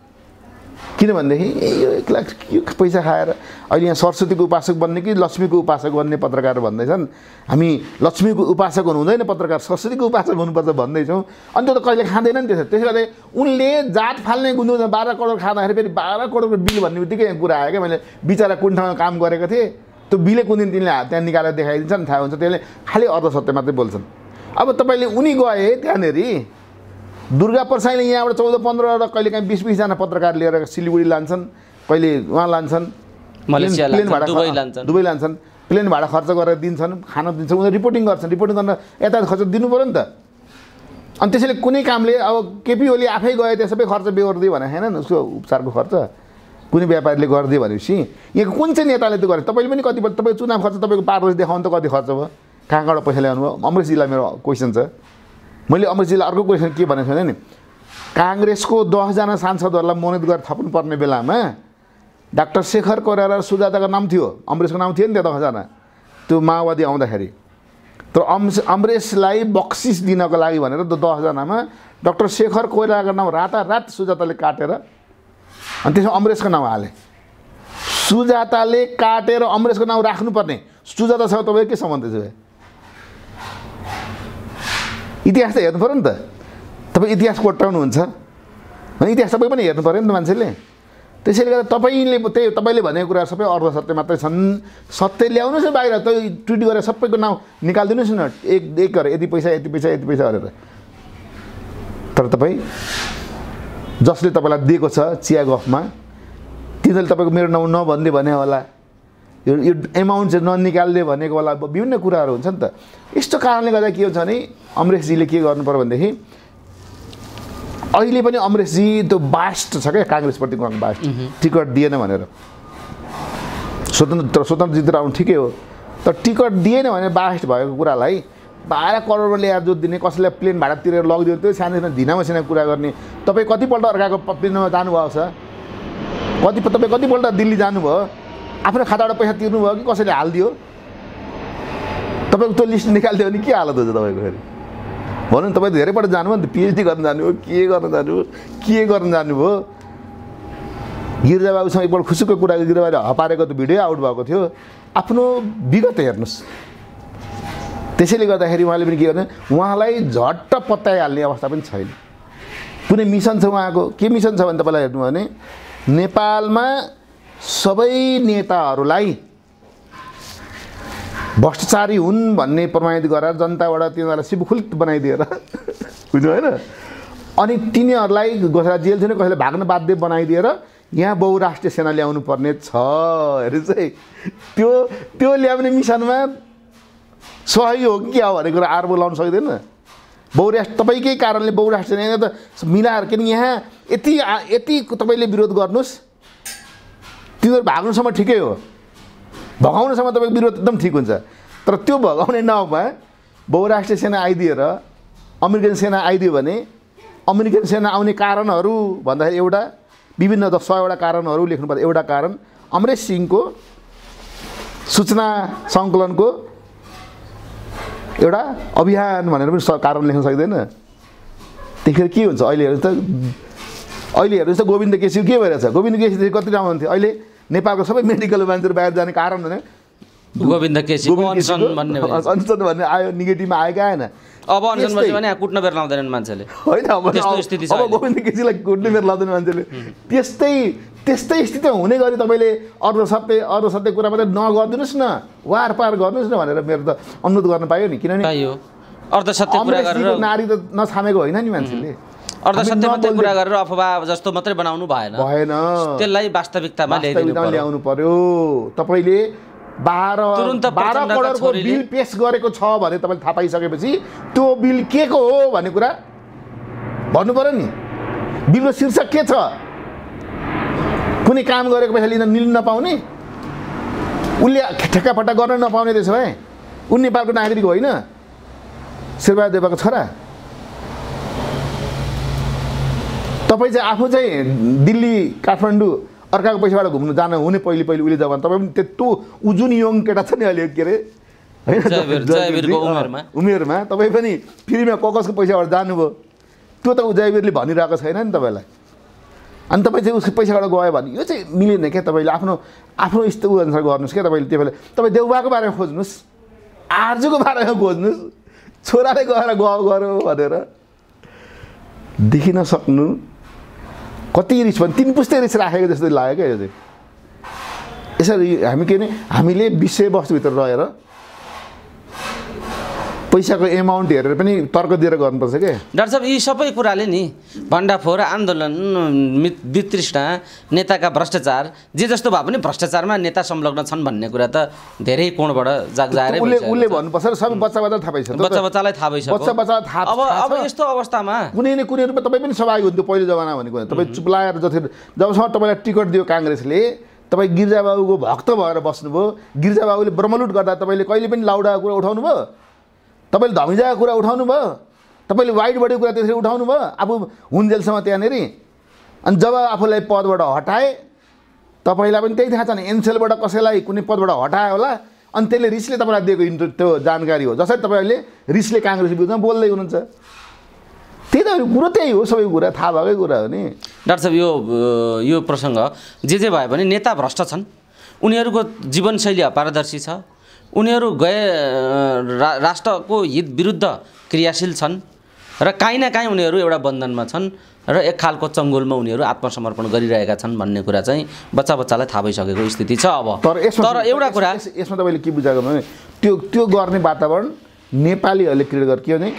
किनभनेदेखि यो एक लाख यो पैसा खाएर अहिले यहाँ सरस्वतीको उपासक बन्ने कि लक्ष्मीको उपासक बन्ने पत्रकार भन्दैछन् हामी लक्ष्मीको उपासक हुनु हुँदैन पत्रकार सरस्वतीको उपासक हुनुपर्छ भन्दैछौँ अनि त्यो त कहिले खाँदैन नि त्यसो त्यसै गर्दा उनले जात फाल्ने गुन्द्रुकमा बाह्र करोड खाँदाखेरि फेरि बाह्र करोडको बिल भन्ने बित्तिकै कुरा आयो क्या मैले बिचरा कुन ठाउँमा काम गरेको थिएँ त्यो बिलै कुन दिन तिनले त्यहाँ निकालेर देखाइदिन्छ नि थाहा हुन्छ त्यसले खालि अर्धसत्य मात्रै बोल्छन् अब तपाईँले उनी गए त्यहाँनिर दुर्गा प्रसाईले यहाँबाट चौध पन्ध्रवटा कहिले काहीँ बिस बिसजना पत्रकार लिएर सिलगढी लान्छन् कहिले उहाँ लान्छन् प्लेन भाडा दुबई लान्छन् प्लेन भाडा खर्च गरेर दिन्छन् खाना दिन्छन् उनीहरू रिपोर्टिङ गर्छन् रिपोर्टिङ गर्न यता खर्च दिनु पऱ्यो नि त अनि त्यसैले कुनै कामले अब केपी ओली आफै गए त्यहाँ सबै खर्च बेहोरिदियो भने होइन नि उसको उपचारको खर्च कुनै व्यापारीले गरिदियो भनेपछि यहाँ कुन चाहिँ नेताले त गरे तपाईँले पनि कतिपय तपाईँको चुनाव खर्च तपाईँको पारदर्शी देखाउनु त कति खर्च भयो कहाँबाट पैसा ल्याउनु भयो जिल्ला मेरो क्वेसन छ मैले अमरजीलाई अर्को क्वेसन के भनेको थिएँ नि काङ्ग्रेसको दसजना सांसदहरूलाई मनोनित गरेर थप्नु पर्ने बेलामा डाक्टर शेखर र सुजाताको नाम थियो अमरेशको नाम थियो नि त्यहाँ दसजना त्यो माओवादी आउँदाखेरि तर अम्स अमरेशलाई बक्सिस दिनको लागि भनेर त्यो दसजनामा डक्टर शेखर कोइरालाको नाउँ रातारात सुजाताले काटेर अनि त्यसमा अमरेशको नाउँ हाले सुजाताले काटेर अमरेशको नाउँ राख्नुपर्ने सुजातासँग तपाईँ के सम्बन्ध छ इतिहास त हेर्नु पऱ्यो नि त तपाईँ इतिहास कोट्याउनुहुन्छ अनि इतिहास सबै पनि हेर्नु पऱ्यो नि त मान्छेले त्यसैले गर्दा तपाईँले त्यही तपाईँले भनेको कुरा सबै अर्ध सत्य मात्रै छन् सत्य ल्याउनुहोस् न बाहिर त ट्विट गरेर सबैको नाउँ निकालिदिनुहोस् न एक एक गरेर यति पैसा यति पैसा यति पैसा गरेर तर तपाईँ जसले तपाईँलाई दिएको छ चिया गफमा तिनीहरूले तपाईँको मेरो नाउँ नभनिदियो भने होला यो यो एमाउन्ट चाहिँ ननिकालिदियो भनेको होला विभिन्न कुराहरू हुन्छ नि त यस्तो कारणले गर्दा के हुन्छ भने अमरेशजीले के गर्नु पऱ्यो भनेदेखि अहिले पनि अमरेशजी त्यो बास्ट छ क्या काङ्ग्रेसप्रतिको बास्ट टिकट दिएन भनेर स्वतन्त्र स्वतन्त्र जितेर आउनु ठिकै हो तर टिकट दिएन भने बास्ट भएको कुरालाई बाह्र करोडमा ल्याएर दिने कसैलाई प्लेन भाडा तिरेर लगिदियो त्यो सानो सानो धिना मसिना कुरा गर्ने तपाईँ कतिपल्ट अर्काको प्लेनमा जानुभएको छ कति तपाईँ कतिपल्ट दिल्ली जानुभयो आफ्नो खाताबाट पैसा तिर्नुभयो कि कसैले हालिदियो तपाईँको त्यो लिस्ट निकालिदियो भने के हालत हुन्छ तपाईँको फेरि भनौँ न तपाईँ त धेरैपल्ट जानुभयो नि त पिएचडी गर्न जानुभयो के गर्न जानुभयो के गर्न जानुभयो गिरिजाबाबुसँग एकपल्ट खुसीको कुरा गिरिजाबाले हपारेको त भिडियो आउट भएको थियो आफ्नो विगत हेर्नुहोस् त्यसैले गर्दाखेरि उहाँले पनि के गर्ने उहाँलाई झट्ट पत्याइहाल्ने अवस्था पनि छैन कुनै मिसन छ उहाँको के मिसन छ भने तपाईँलाई हेर्नुभयो भने नेपालमा सबै नेताहरूलाई भ्रष्टाचारी हुन् भन्ने प्रमाणित गरेर जनताबाट तिनीहरूलाई शिवखुलित बनाइदिएर बुझ्नु होइन अनि तिनीहरूलाई कसैलाई जेल छैन कसैलाई भाग्न बाध्य बनाइदिएर यहाँ बहुराष्ट्रिय सेना ल्याउनु पर्ने छ अरे चाहिँ त्यो त्यो ल्याउने मिसनमा सहयोग हो कि क्या हो भन्ने कुरा आरोप लाउनु सक्दैन बहुराष्ट्र तपाईँकै कारणले बहुराष्ट्रिय सेना त मिलाएर किन यहाँ यति यति तपाईँले विरोध गर्नुहोस् तिनीहरू भाग्नुसम्म ठिकै हो भगाउनसम्म तपाईँको विरोध एकदम ठिक हुन्छ तर त्यो भगाउने नाउँमा बहुराष्ट्रिय सेना आइदिएर अमेरिकन सेना आइदियो भने अमेरिकन सेना आउने कारणहरू भन्दाखेरि एउटा विभिन्न दस सयवटा कारणहरू लेख्नु पर्दा एउटा कारण अमरेश सिंहको सूचना सङ्कलनको एउटा अभियान भनेर पनि कारण लेख्न सक्दैन त्यतिखेर के हुन्छ अहिले हेर्नुहोस् त अहिले हेर्नुहोस् त गोविन्द केसी के भइरहेछ गोविन्द केसी कति राम्रो हुन्थ्यो अहिले नेपालको सबै मेडिकल मान्छेहरू बाहिर जाने कारण भने गोविन्द केसी अनसन भन्ने अनसन भन्ने आयो निगेटिभमा आएको आएन अब अनसनपछि भने कुट्न बेर लाउँदैनन् मान्छेले होइन अब गोविन्द केसीलाई कुट्ने बेर लाउँदैन मान्छेले त्यस्तै त्यस्तै स्थिति हुने गरी तपाईँले अर्धसत्य अर्धसत्य कुरा मात्रै नगरिदिनुहोस् न वार पार गर्नुहोस् न भनेर मेरो त अनुरोध गर्न पायो नि किनभने अर्धसत्य नारी त नछामेको होइन नि मान्छेले अर्धसत्य कुरा गरेर अफवा जस्तो मात्रै बनाउनु भएन भएन त्यसलाई वास्तविकतामा ल्याइदिनु ल्याउनु पर्यो तपाईँले बाह्र बाह्र करोडको बिल पेस गरेको छ भने तपाईँले थाहा पाइसकेपछि त्यो बिल के को हो भन्ने कुरा भन्नु पर्यो नि बिलको शीर्षक के छ कुनै काम गरेको पैसा लिन लिन नपाउने उसले ठेक्काफट्टा गर्न नपाउने त्यसो भए ऊ नेपालको नागरिक होइन शेरबहादुर देवको छोरा तपाईँ चाहिँ आफू चाहिँ दिल्ली काठमाडौँ अर्काको पैसाबाट घुम्नु जानु हुने पहिले पहिले उहिले जग्गा तपाईँ पनि त्यत्रो उजुन यङ केटा छ नि अहिले के अरे होइन उमेरमा तपाईँ पनि फ्रीमा ककसको पैसाबाट जानुभयो त्यो त उजयवीरले भनिरहेको छैन नि तपाईँलाई अनि तपाईँ चाहिँ उसको पैसाबाट गयो भने यो चाहिँ मिलेन क्या तपाईँले आफ्नो आफ्नो यस्तो अनुसार गर्नुहोस् क्या तपाईँले त्यो बेला तपाईँ देउबाको बारेमा खोज्नुहोस् आर्जुको बारेमा खोज्नुहोस् छोराले गएर गयो गऱ्यो भनेर देखिन सक्नु कति रिस भने तिन पुस्तै रिस राखेको जस्तो लाग्यो क्या यो चाहिँ यसरी हामी के भने हामीले विषयवस्तुभित्र रहेर पैसाको एमाउन्ट हेरेर पनि तर्क दिएर गर्नुपर्छ क्या डाक्टर साहब यी सबै कुराले नि भण्डाफोर आन्दोलन वितृष्णा नेताका भ्रष्टाचार जे जस्तो भए पनि भ्रष्टाचारमा नेता संलग्न छन् भन्ने कुरा त धेरै कोणबाट जागजाएर उसले उसले भन्नुपर्छ सबै बच्चा बच्चा थाहा भइसक्यो बच्चा बच्चालाई थाहा भइसक्यो बच्चा बच्चा थाहा अब अब यस्तो अवस्थामा कुनै न कुनै रूपमा तपाईँ पनि सहभागी हुन्थ्यो पहिलो जमाना भनेको तपाईँ चुप्लाएर जति जबसम्म तपाईँलाई टिकट दियो काङ्ग्रेसले तपाईँ गिर्जाबाबुको भक्त भएर बस्नुभयो गिर्जाबाबुले ब्रह्मलुट गर्दा तपाईँले कहिले पनि लाउडा कुरा उठाउनु भयो तपाईँले धमिजाको कुरा उठाउनु भयो तपाईँले बडी कुरा त्यसरी उठाउनु भयो आफू हुन्जेलसम्म त्यहाँनिर अनि जब आफूलाई पदबाट हटाए तपाईँलाई पनि त्यही थाहा छ नि एनसेलबाट कसैलाई कुनै पदबाट हटायो होला अनि त्यसले रिसले तपाईँलाई दिएको इन्टर त्यो जानकारी हो जसरी तपाईँहरूले रिसले काङ्ग्रेस विरुद्धमा बोल्दै हुनुहुन्छ त्यही त कुरो त्यही हो सबै कुरा थाहा भएकै कुरा हो नि डाक्टर साहब यो यो प्रसङ्ग जे जे भए पनि नेता भ्रष्ट छन् उनीहरूको जीवनशैली अपारदर्शी छ उनीहरू गए राष्ट्रको हित विरुद्ध क्रियाशील छन् र काहीँ न काहीँ उनीहरू एउटा बन्धनमा छन् र एक खालको चङ्गुलमा उनीहरू आत्मसमर्पण गरिरहेका छन् भन्ने कुरा चाहिँ बच्चा बच्चालाई थाहा भइसकेको स्थिति छ अब तर तर एउटा कुरा यसमा तपाईँले के बुझाएको भने त्यो त्यो गर्ने वातावरण नेपालीहरूले क्रिएट गर्यो के भने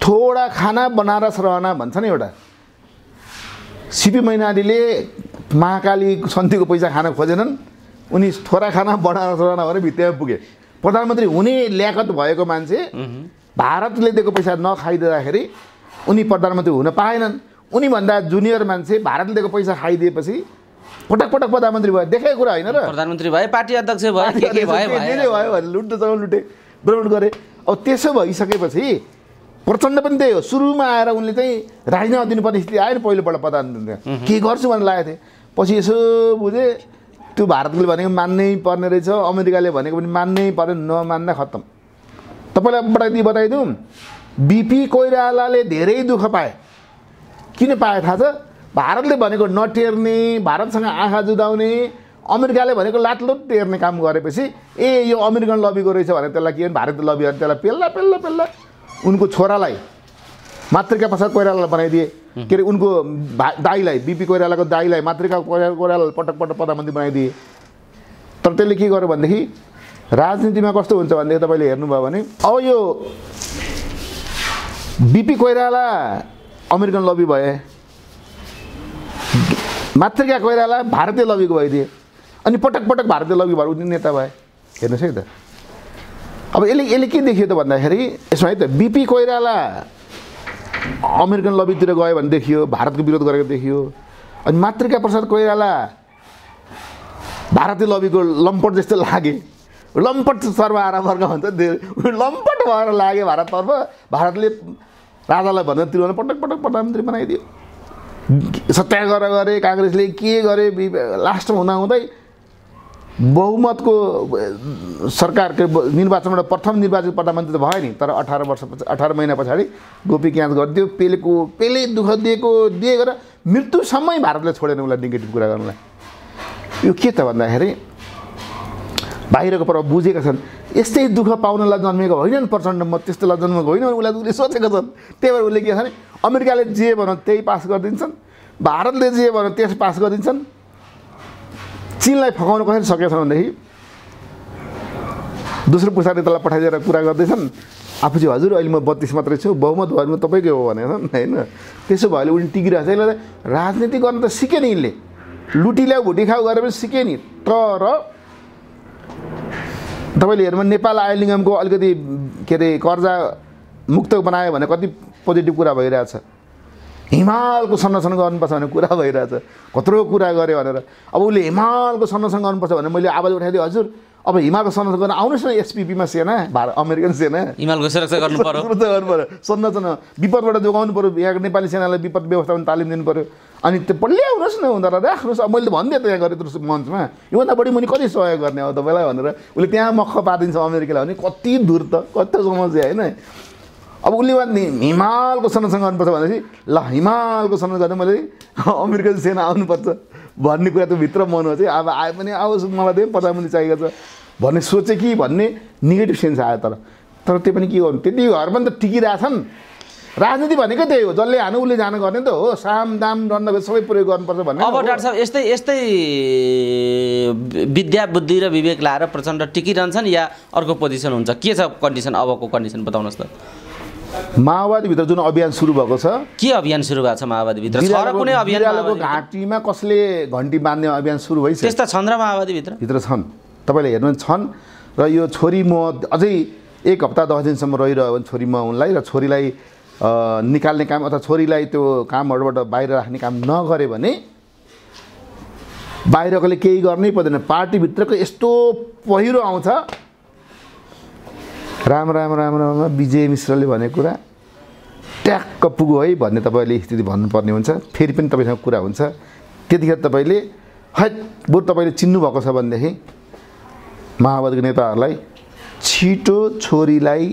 थोडा खाना बनारस रहना भन्छ नि एउटा सिपी मैनालीले महाकाली सन्धिको पैसा खान खोजेनन् उनी थोरा खाना बढाएर थोरा नभएर भित्तामा पुगे प्रधानमन्त्री हुने ल्याकत भएको मान्छे भारतले दिएको पैसा नखाइदिँदाखेरि उनी प्रधानमन्त्री हुन पाएनन् उनीभन्दा जुनियर मान्छे भारतले दिएको पैसा खाइदिएपछि पटक पटक प्रधानमन्त्री भयो देखेको कुरा होइन र प्रधानमन्त्री भए पार्टी अध्यक्ष भयो भयो भने लुट्दो जब लुटे भ्रमण गरे अब त्यसो भइसकेपछि प्रचण्ड पनि त्यही हो सुरुमा आएर उनले चाहिँ राजीनामा दिनुपर्ने स्थिति आयो नि पहिलोपल्ट प्रधानमन्त्री के गर्छु भनेर लागेको थिएँ पछि यसो बुझेँ त्यो भारतले भनेको मान्नै पर्ने रहेछ अमेरिकाले भनेको पनि मान्नै पर्ने नमान्दा खत्तम तपाईँलाई बताइदिउँ बताइदिउँ बिपी कोइरालाले धेरै दुःख पाए किन पाए थाहा छ भारतले भनेको नटेर्ने भारतसँग आँखा जुदाउने अमेरिकाले भनेको लाटलुट टेर्ने काम गरेपछि ए यो अमेरिकन लबीको रहेछ भने त्यसलाई के भने भारतीय लबीहरू त्यसलाई पेल्ला पेल्ला पेल्ला उनको छोरालाई मातृका प्रसाद कोइरालालाई बनाइदिए के अरे उनको भा दाईलाई बिपी कोइरालाको दाईलाई मातृका कोइरालालाई पटक पटक प्रधानमन्त्री बनाइदिए तर त्यसले के गर्यो भनेदेखि राजनीतिमा कस्तो हुन्छ भनेदेखि तपाईँले हेर्नुभयो भने अब यो बिपी कोइराला अमेरिकन लबी भए मातृका कोइराला भारतीय लबीको भइदिए अनि पटक पटक भारतीय लबी भएर उनी नेता भए हेर्नुहोस् है त अब यसले यसले के देखियो त भन्दाखेरि यसमा है त बिपी कोइराला अमेरिकन लबीतिर गयो भने देखियो भारतको विरोध गरेको देखियो अनि मातृका प्रसाद कोइराला भारतीय लबीको लम्पट जस्तो लागे लम्पट सर्वआरामर्ग आएर वर्ग भन्छ लम्पट भएर लागे भारततर्फ भारतले राजालाई भनेर त्रिभुवन पटक पटक प्रधानमन्त्री बनाइदियो सत्याग्रह गरे काङ्ग्रेसले के गरे लास्टमा हुँदाहुँदै बहुमतको सरकारको निर्वाचनबाट प्रथम निर्वाचित प्रधानमन्त्री त भयो नि तर अठार वर्ष पछाडि अठार महिना पछाडि गोपी ग्यास गरिदियो पेलेको पेले दुःख दिएको दिए गरेर मृत्युसम्मै भारतले छोडेन उसलाई नेगेटिभ कुरा गर्नुलाई यो के त भन्दाखेरि बाहिरको प्रभाव बुझेका छन् यस्तै दुःख पाउनलाई जन्मेको होइन नि प्रचण्ड म त्यस्तोलाई जन्मेको होइन उसलाई उसले सोचेका छन् त्यही भएर उसले के छ भने अमेरिकाले जे भन त्यही पास गरिदिन्छन् भारतले जे भन त्यस पास गरिदिन्छन् चिनलाई फकाउनु कसरी सकेछन् भनेदेखि दोस्रो पुस्ताले त्यसलाई पठाइदिएर कुरा गर्दैछन् आफू चाहिँ हजुर अहिले म बत्तिस मात्रै छु बहुमत भरमा तपाईँकै हो भनेर होइन त्यसो भए उसले टिकिरहेको छ यसलाई राजनीति गर्न त सिकेँ नि यसले लुटी ल्याऊ भुटी खाउ गरेर पनि सिके नि तर तपाईँले हेर्नु नेपाल आयल निगमको अलिकति के अरे कर्जा मुक्त बनायो भने कति पोजिटिभ कुरा भइरहेछ हिमालको संरक्षण गर्नुपर्छ भन्ने कुरा भइरहेछ कत्रो कुरा गऱ्यो भनेर अब उसले हिमालको संरक्षण गर्नुपर्छ भने मैले आवाज उठाइदिएँ हजुर अब हिमालको संरक्षण गर्न आउनुहोस् न एसपिपीमा सेना भारत अमेरिकन सेना हिमालको सुरक्षा गर्नु पऱ्यो संरचना विपदबाट जोगाउनु पऱ्यो यहाँको नेपाली सेनालाई विपद व्यवस्थापन तालिम दिनु पऱ्यो अनि त्यो पल्लै आउनुहोस् न उनीहरूलाई राख्नुहोस् अब मैले त भनिदिएँ त यहाँ गरेँ त्यो मञ्चमा योभन्दा बढी मैले कति सहयोग गर्ने अब तपाईँलाई भनेर उसले त्यहाँ मख पारिदिन्छ अमेरिकालाई भने कति धुर त कति समस्या होइन अब उसले भने हिमालको संरक्षण गर्नुपर्छ भनेपछि ल हिमालको संरक्षण गर्दा मैले [LAUGHS] अमेरिकन सेना आउनुपर्छ भन्ने कुरा त भित्र मनमा चाहिँ अब आए पनि आओस् मलाई त्यही प्रधानमन्त्री चाहिएको छ भन्ने सोचेँ कि भन्ने निगेटिभ सेन्स आयो तर तर त्यो पनि के गर्नु त्यति घर पनि त टिकिरहेछन् राजनीति भनेकै त्यही हो जसले हानु उसले जानु गर्ने त हो साम दाम दण्ड सबै प्रयोग गर्नुपर्छ भन्ने अब डाक्टर साहब यस्तै यस्तै विद्या बुद्धि र विवेक लाएर प्रचण्ड टिकिरहन्छन् या अर्को पोजिसन हुन्छ के छ कन्डिसन अबको कन्डिसन बताउनुहोस् त माओवादीभित्र जुन अभियान सुरु भएको छ के अभियान सुरु भएको छ माओवादीभित्र कुनै अभियान घाँटीमा कसले घन्टी बाँध्ने अभियान सुरु भइसक्यो त्यस्ता छन् र माओवादीभित्र भित्र छन् तपाईँले हेर्नु छन् र यो छोरी म अझै एक हप्ता दस दिनसम्म रहिरह्यो भने छोरी म उनलाई र छोरीलाई निकाल्ने काम अथवा छोरीलाई त्यो कामहरूबाट बाहिर राख्ने काम नगरे भने बाहिरकोले केही गर्नै पर्दैन पार्टीभित्रको यस्तो पहिरो आउँछ राम राम राम राम विजय मिश्रले भनेको कुरा ट्याक्क पुग्यो है भन्ने तपाईँले स्थिति भन्नुपर्ने हुन्छ फेरि पनि तपाईँसँग कुरा हुन्छ त्यतिखेर तपाईँले है बरु तपाईँले चिन्नुभएको छ भनेदेखि माओवादीको नेताहरूलाई छिटो छोरीलाई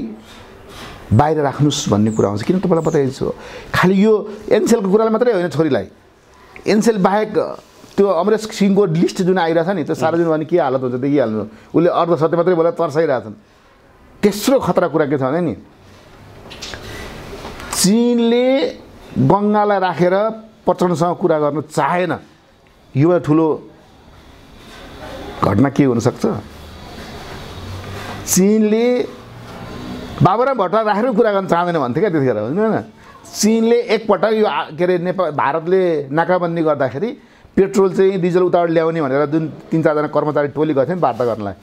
बाहिर राख्नुहोस् भन्ने कुरा आउँछ किन तपाईँलाई बताइदिन्छु खालि यो एनसेलको कुरालाई मात्रै होइन छोरीलाई एनसेल बाहेक त्यो अमरेश सिंहको लिस्ट जुन आइरहेछ नि त्यो सार्वजनिक भने के हालत हुन्छ देखिहाल्नु उसले अर्ध सत्य मात्रै बोला तर्साइरहेछन् तेस्रो खतरा कुरा के छ भने नि चिनले गङ्गालाई राखेर रा प्रचण्डसँग कुरा गर्नु चाहेन यो ठुलो घटना के हुनसक्छ चिनले बाबुराम भट्टा राखेर कुरा गर्न चाहँदैन भन्थ्यो क्या त्यतिखेर होइन चिनले एकपटक यो के अरे नेपाल भारतले नाकाबन्दी गर्दाखेरि पेट्रोल चाहिँ डिजल उताबाट ल्याउने भनेर जुन तिन चारजना कर्मचारी टोली गर्थ्यो नि वार्ता गर्नलाई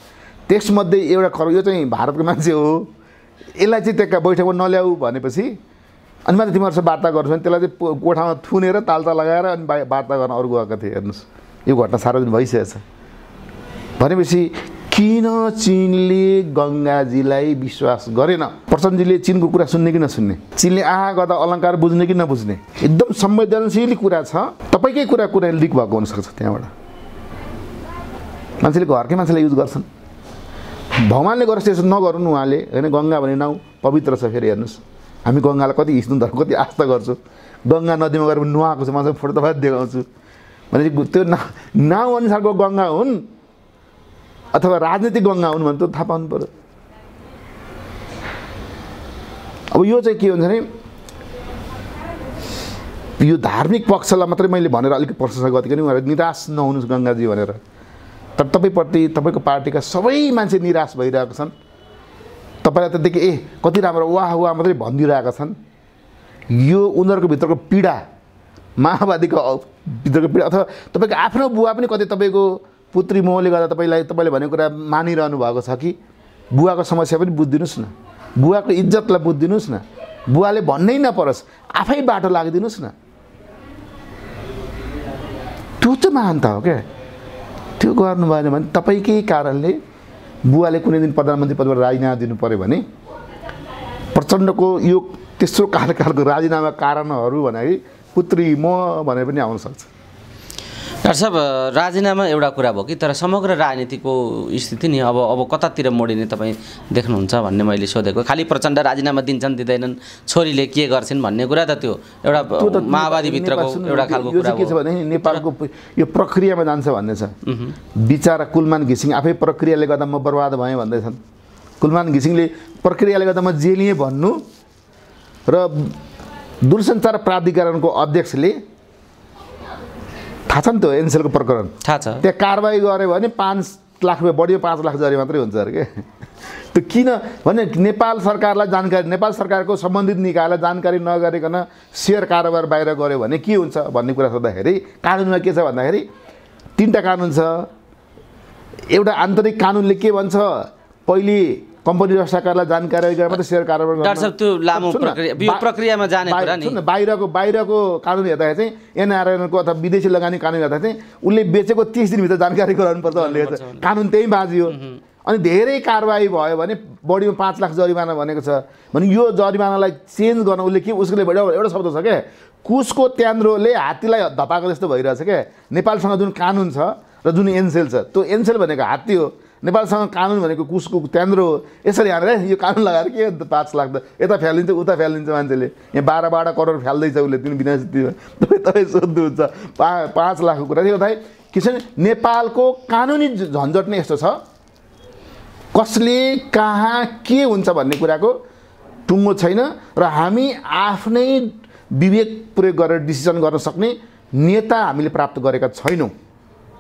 त्यसमध्ये एउटा खर यो चाहिँ भारतको मान्छे हो यसलाई चाहिँ त्यहाँ बैठकमा नल्याऊ भनेपछि अनि मात्रै तिमीहरूसँग वार्ता गर्छु भने त्यसलाई चाहिँ कोठामा थुनेर तालता लगाएर अनि वार्ता गर्न अरू गएको थिएँ हेर्नुहोस् यो घटना सार्वजनिक छ भनेपछि किन चिनले गङ्गाजीलाई विश्वास गरेन प्रचण्डजीले चिनको कुरा सुन्ने कि नसुन्ने चिनले आहा गर्दा अलङ्कार बुझ्ने कि नबुझ्ने एकदम संवेदनशील कुरा छ तपाईँकै कुरा कुरा लिक भएको हुनसक्छ त्यहाँबाट मान्छेले घरकै मान्छेलाई युज गर्छन् भगवान्ले गरेर त्यसो नगरौँ उहाँले होइन गङ्गा भने नाउँ पवित्र छ फेरि हेर्नुहोस् हामी गङ्गालाई कति हिँच्नु धर्म कति आस्था गर्छौँ गङ्गा नदीमा गएर नुहाएको छ चाहिँ फोटो तपाईँ देखाउँछु भने त्यो ना नाउँ अनुसारको गङ्गा हुन् अथवा राजनीतिक गङ्गा हुन् भने त थाहा पाउनु पऱ्यो अब यो चाहिँ के हुन्छ भने यो धार्मिक पक्षलाई मात्रै मैले भनेर अलिक प्रशंसा गरेको नि उहाँहरू निराश नहुनुहोस् गङ्गाजी भनेर तर तपाईँप्रति तपाईँको पार्टीका सबै मान्छे निराश भइरहेका छन् तपाईँलाई त्यतिकै ए कति राम्रो वाह वाह मात्रै भनिदिइरहेका छन् यो उनीहरूको भित्रको पीडा माओवादीको भित्रको पीडा अथवा तपाईँको आफ्नो बुवा पनि कति तपाईँको पुत्री मोहले गर्दा तपाईँलाई तपाईँले भनेको कुरा मानिरहनु भएको छ कि बुवाको समस्या पनि बुझिदिनुहोस् न बुवाको इज्जतलाई बुझिदिनुहोस् न बुवाले भन्नै नपरोस् आफै बाटो लागिदिनुहोस् न त्यो चाहिँ महानता हो क्या त्यो गर्नु भएन भने तपाईँकै कारणले बुवाले कुनै दिन प्रधानमन्त्री पदबाट राजीनामा दिनु पऱ्यो भने प्रचण्डको यो तेस्रो कार्यकालको राजीनामा कारणहरू भन्दाखेरि पुत्री म भनेर पनि आउनसक्छ डाक्टर साहब राजीनामा एउटा कुरा भयो कि तर समग्र राजनीतिको स्थिति नि अब अब कतातिर मोडिने तपाईँ देख्नुहुन्छ भन्ने मैले सोधेको खालि प्रचण्ड राजीनामा दिन्छन् दिँदैनन् छोरीले के गर्छन् भन्ने कुरा त त्यो एउटा माओवादीभित्रको एउटा खालको कुरा के छ भने नेपालको यो प्रक्रियामा जान्छ भन्ने छ बिचरा कुलमान घिसिङ आफै प्रक्रियाले गर्दा म बर्बाद भएँ भन्दैछन् कुलमान घिसिङले प्रक्रियाले गर्दा म जेलिएँ भन्नु र दूरसञ्चार प्राधिकरणको अध्यक्षले थाहा छ नि त्यो एनसेलको प्रकरण थाहा छ त्यहाँ कारवाही गऱ्यो भने पाँच लाख रुपियाँ बढियो पाँच लाख जारी मात्रै हुन्छ अरे के [LAUGHS] त्यो किन भने नेपाल सरकारलाई जानकारी नेपाल सरकारको सम्बन्धित निकायलाई जानकारी नगरिकन सेयर कारोबार बाहिर गऱ्यो भने के हुन्छ भन्ने कुरा सोद्धाखेरि कानुनमा के छ भन्दाखेरि तिनवटा कानुन छ एउटा आन्तरिक कानुनले के भन्छ पहिले कम्पनी रक्षाकारलाई जानकारी गरेर मात्रै सेयर कारोबार त्यो लामो प्रक्रिया प्रक्रियामा जाने कुरा बाहिरको बाहिरको कानुन हेर्दाखेरि चाहिँ एनआरएनको अथवा विदेशी लगानी कानुन हेर्दा चाहिँ उसले बेचेको तिस दिनभित्र जानकारी गराउनु पर्छ भन्ने कानुन त्यही हो अनि धेरै कारवाही भयो भने बढीमा पाँच लाख जरिमाना भनेको छ भने यो जरिमानालाई चेन्ज गर्न उसले के उसले एउटा शब्द छ क्या कुसको त्यान्द्रोले हात्तीलाई धपाएको जस्तो भइरहेछ क्या नेपालसँग जुन कानुन छ र जुन एनसेल छ त्यो एनसेल भनेको हात्ती हो नेपालसँग कानुन भनेको कुसको त्यान्द्रो हो यसरी हानेर यो कानुन लगाएर के अन्त पाँच लाख त यता फ्यालिन्छ उता फ्यालिन्छ मान्छेले यहाँ बाह्र बाह्र करोड फ्याल्दैछ उसले तिन बिना तपाईँ तपाईँ सोध्नुहुन्छ पा पाँच लाखको कुरा थियो भाइ के छ नेपालको कानुनी झन्झट नै यस्तो छ कसले कहाँ के हुन्छ भन्ने कुराको टुङ्गो छैन र हामी आफ्नै विवेक प्रयोग गरेर डिसिजन गर्न सक्ने नेता हामीले प्राप्त गरेका छैनौँ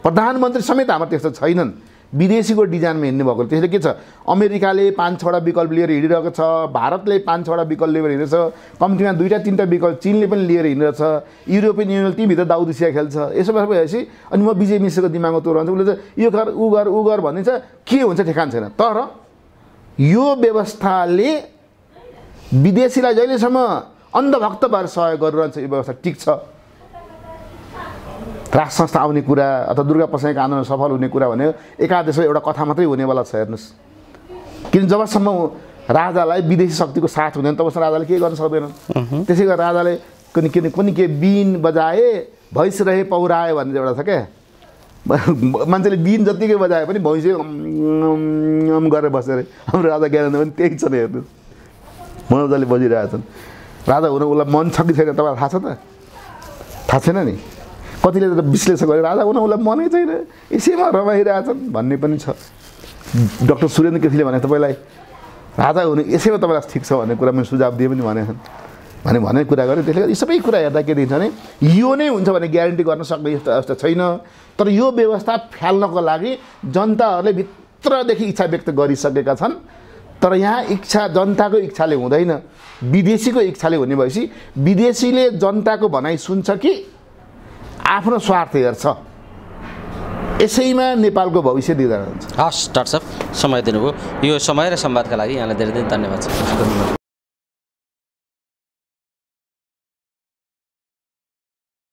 प्रधानमन्त्री समेत हाम्रो त्यस्तो छैनन् विदेशीको डिजाइनमा हिँड्ने भएको त्यसले के छ अमेरिकाले पाँच छवटा विकल्प लिएर हिँडिरहेको छ भारतले पाँच छवटा विकल्प लिएर छ कम्तीमा दुईवटा तिनवटा विकल्प चिनले पनि लिएर हिँडिरहेको छ युरोपियन युनियन तीभित्र दाउदिसिया खेल्छ यसो भएपछि अनि म विजय मिश्रको दिमागमा तो उसले चाहिँ यो घर ऊ गर ऊ गर भनिन्छ के हुन्छ ठेकान छैन तर यो व्यवस्थाले विदेशीलाई जहिलेसम्म अन्धभक्त भएर सहयोग गरिरहन्छ यो व्यवस्था टिक्छ राज संस्था आउने कुरा अथवा दुर्गा पसाईको आन्दोलन सफल हुने कुरा भनेको एकादेशको एउटा कथा मात्रै हुनेवाला छ हेर्नुहोस् किन जबसम्म राजालाई विदेशी शक्तिको साथ हुँदैन तबसम्म राजाले केही गर्न सक्दैन त्यसै गरेर राजाले कुनै किन कुनै के बिन बजाए भैँस रहे पौराए भन्ने एउटा छ क्या [LAUGHS] मान्छेले बिन जत्तिकै बजाए पनि भैँसै गरेर बसेर हाम्रो राजा ज्ञानेन्द्र पनि त्यही छन् हेर्नु मजाले बजिरहेछन् राजा हुन उसलाई मन छ कि छैन तपाईँलाई थाहा छ त थाहा छैन नि कतिले त विश्लेषण गरेर राजा हुन उसलाई मनै छैन यसैमा रमाइरहेछन् भन्ने पनि छ डक्टर सुरेन्द्र केसीले भने तपाईँलाई राजा हुने यसैमा तपाईँलाई ठिक छ भन्ने कुरा मैले सुझाव दिएँ पनि भने भने भन्ने कुरा गरेँ त्यसले गर्दा यी सबै कुरा हेर्दा के दिन्छ भने यो नै हुन्छ भने ग्यारेन्टी गर्न सक्ने यस्तो अवस्था छैन तर यो व्यवस्था फ्याल्नको लागि जनताहरूले भित्रदेखि इच्छा व्यक्त गरिसकेका छन् तर यहाँ इच्छा जनताको इच्छाले हुँदैन विदेशीको इच्छाले हुने भएपछि विदेशीले जनताको भनाइ सुन्छ कि आफ्नो स्वार्थ हेर्छ यसैमा नेपालको भविष्य दिँदा हुन्छ हस् डाक्टर साहब समय दिनुभयो यो समय र संवादका लागि यहाँलाई धेरै धेरै धन्यवाद छ